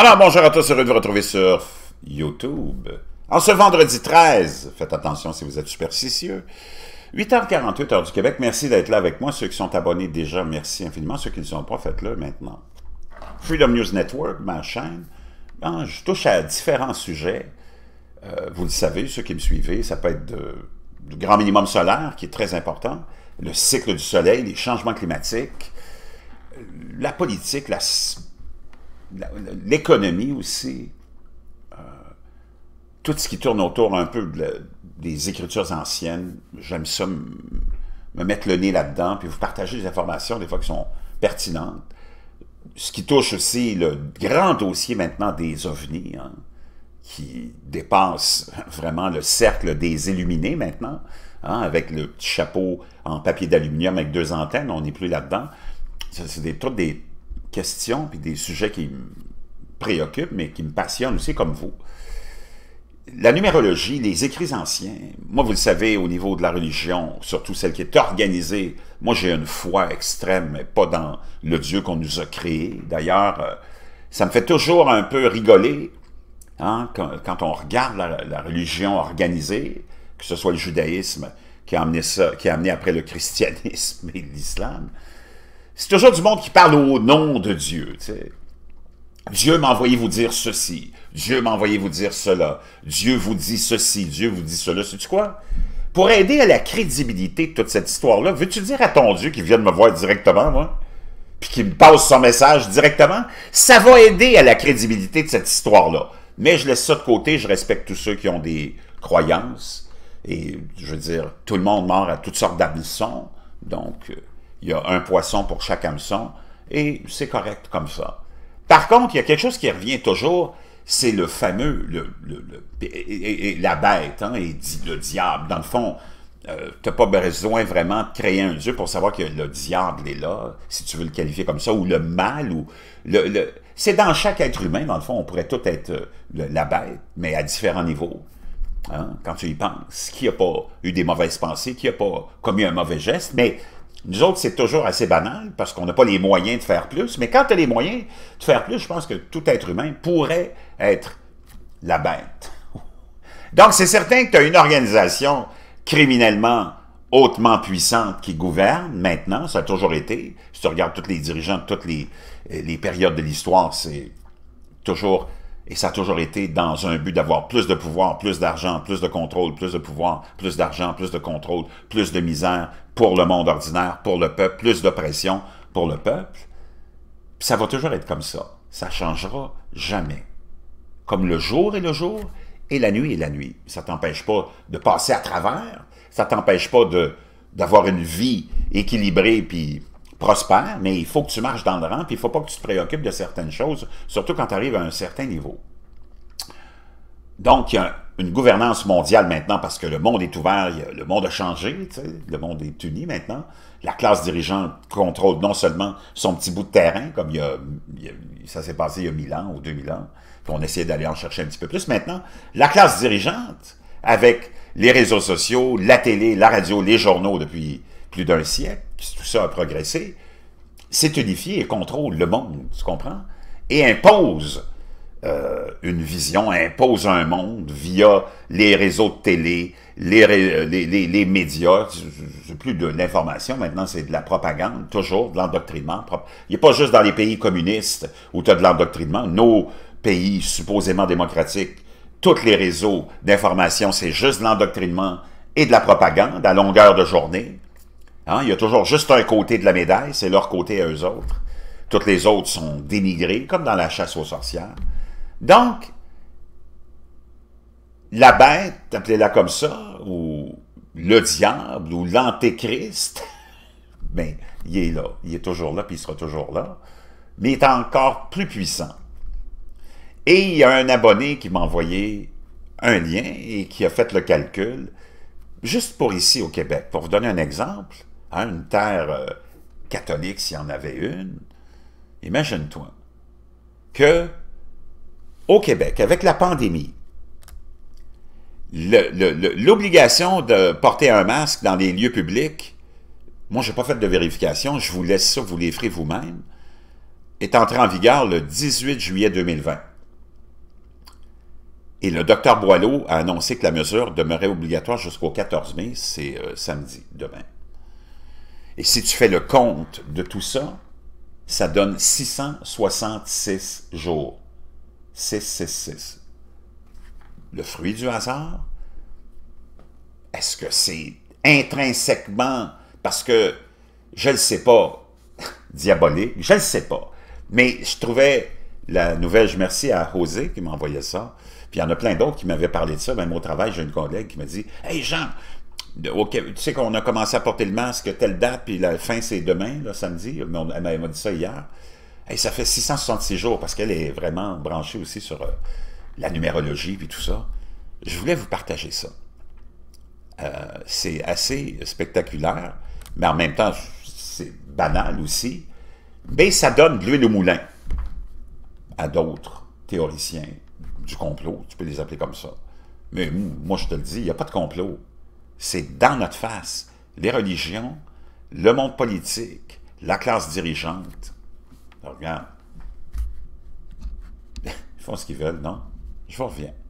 Alors bonjour à tous, heureux de vous retrouver sur YouTube. En ce vendredi 13, faites attention si vous êtes superstitieux, 8h48 heure du Québec, merci d'être là avec moi. Ceux qui sont abonnés déjà, merci infiniment. Ceux qui ne sont pas, faites-le maintenant. Freedom News Network, ma chaîne, ah, je touche à différents sujets. Euh, vous le savez, ceux qui me suivent, ça peut être de, du grand minimum solaire, qui est très important, le cycle du soleil, les changements climatiques, la politique, la l'économie aussi, euh, tout ce qui tourne autour un peu des écritures anciennes, j'aime ça me mettre le nez là-dedans, puis vous partager des informations des fois qui sont pertinentes. Ce qui touche aussi le grand dossier maintenant des ovnis, hein, qui dépasse vraiment le cercle des illuminés maintenant, hein, avec le petit chapeau en papier d'aluminium avec deux antennes, on n'est plus là-dedans. C'est des, toutes des puis des sujets qui me préoccupent, mais qui me passionnent aussi, comme vous. La numérologie, les écrits anciens, moi, vous le savez, au niveau de la religion, surtout celle qui est organisée, moi, j'ai une foi extrême, mais pas dans le Dieu qu'on nous a créé. D'ailleurs, euh, ça me fait toujours un peu rigoler hein, quand, on regarde la, religion organisée, que ce soit le judaïsme qui a amené ça, qui a amené après le christianisme et l'islam c'est toujours du monde qui parle au nom de Dieu. Dieu m'a envoyé vous dire ceci. Dieu m'a envoyé vous dire cela. Dieu vous dit ceci. Dieu vous dit cela. C'est tu quoi? Pour aider à la crédibilité de toute cette histoire-là, veux-tu dire à ton Dieu qu'il vient de me voir directement, moi, puis qu'il me passe son message directement? Ça va aider à la crédibilité de cette histoire-là. Mais je laisse ça de côté, je respecte tous ceux qui ont des croyances. Et je veux dire, tout le monde meurt à toutes sortes d'ambitions. Donc, euh, il y a un poisson pour chaque hameçon, et c'est correct comme ça. Par contre, il y a quelque chose qui revient toujours, c'est le fameux, le, la bête, hein, et dit le diable. Dans le fond, euh, t'as pas besoin vraiment de créer un dieu pour savoir que le diable est là, si tu veux le qualifier comme ça, ou le mal, ou le, c'est dans chaque être humain, dans le fond, on pourrait tout être euh, la bête, mais à différents niveaux. Hein, quand tu y penses, qui a pas eu des mauvaises pensées, qui a pas commis un mauvais geste, mais nous autres, c'est toujours assez banal parce qu'on n'a pas les moyens de faire plus. Mais quand tu as les moyens de faire plus, je pense que tout être humain pourrait être la bête. Donc, c'est certain que tu as une organisation criminellement hautement puissante qui gouverne maintenant, ça a toujours été. Si tu regardes tous les dirigeants de toutes les, les périodes de l'histoire, c'est toujours et ça a toujours été dans un but d'avoir plus de pouvoir, plus d'argent, plus de contrôle, plus de pouvoir, plus d'argent, plus de contrôle, plus de misère pour le monde ordinaire, pour le peuple, plus d'oppression pour le peuple. ça va toujours être comme ça. Ça changera jamais. Comme le jour est le jour et la nuit est la nuit. Ça t'empêche pas de passer à travers. Ça t'empêche pas de d'avoir une vie équilibrée puis prospère, mais il faut que tu marches dans le rang, puis il ne faut pas que tu te préoccupes de certaines choses, surtout quand tu arrives à un certain niveau. Donc, il y a une gouvernance mondiale maintenant parce que le monde est ouvert, le monde a changé, le monde est uni maintenant. La classe dirigeante contrôle non seulement son petit bout de terrain, comme ça s'est passé il y a 1000 ans ou 2000 ans, On essayait d'aller en chercher un petit peu plus. Maintenant, la classe dirigeante, avec les réseaux sociaux, la télé, la radio, les journaux depuis plus d'un siècle, tout ça a progressé, s'est unifié et contrôle le monde, tu comprends? Et impose euh, une vision, impose un monde via les réseaux de télé, les, euh, les, les, médias. C'est plus de l'information, maintenant c'est de la propagande, toujours de l'endoctrinement. Il a pas juste dans les pays communistes où tu as de l'endoctrinement. Nos pays supposément démocratiques, tous les réseaux d'information, c'est juste de l'endoctrinement et de la propagande à longueur de journée. Hein? Il y a toujours juste un côté de la médaille, c'est leur côté à eux autres. Toutes les autres sont dénigrées, comme dans la chasse aux sorcières. Donc, la bête, appelez-la comme ça, ou le diable, ou l'antéchrist, ben, il est là, il est toujours là, puis il sera toujours là, mais il est encore plus puissant. Et il y a un abonné qui m'a envoyé un lien et qui a fait le calcul, juste pour ici au Québec, pour vous donner un exemple, une terre euh, catholique s'il y en avait une, imagine-toi que au Québec, avec la pandémie, l'obligation de porter un masque dans les lieux publics, moi, je n'ai pas fait de vérification, je vous laisse ça, vous les ferez vous-même, est entrée en vigueur le 18 juillet 2020. Et le docteur Boileau a annoncé que la mesure demeurait obligatoire jusqu'au 14 mai, c'est euh, samedi, demain. Et si tu fais le compte de tout ça, ça donne 666 jours. 666. Le fruit du hasard, est-ce que c'est intrinsèquement parce que je ne sais pas, diabolique, je ne sais pas. Mais je trouvais la nouvelle, je merci à José qui m'a envoyé ça. Puis il y en a plein d'autres qui m'avaient parlé de ça. Même au travail, j'ai une collègue qui m'a dit Hey Jean, tu sais qu'on a commencé à porter le masque telle date, puis la fin c'est demain, là, samedi, elle m'a dit ça hier. Et ça fait 666 jours, parce qu'elle est vraiment branchée aussi sur euh, la numérologie, puis tout ça. Je voulais vous partager ça. Euh, c'est assez spectaculaire, mais en même temps, c'est banal aussi. Mais ça donne de l'huile au moulin à d'autres théoriciens du complot, tu peux les appeler comme ça. Mais moi, je te le dis, il n'y a pas de complot c'est dans notre face. Les religions, le monde politique, la classe dirigeante. regarde, ils font ce qu'ils veulent, non? Je vous reviens.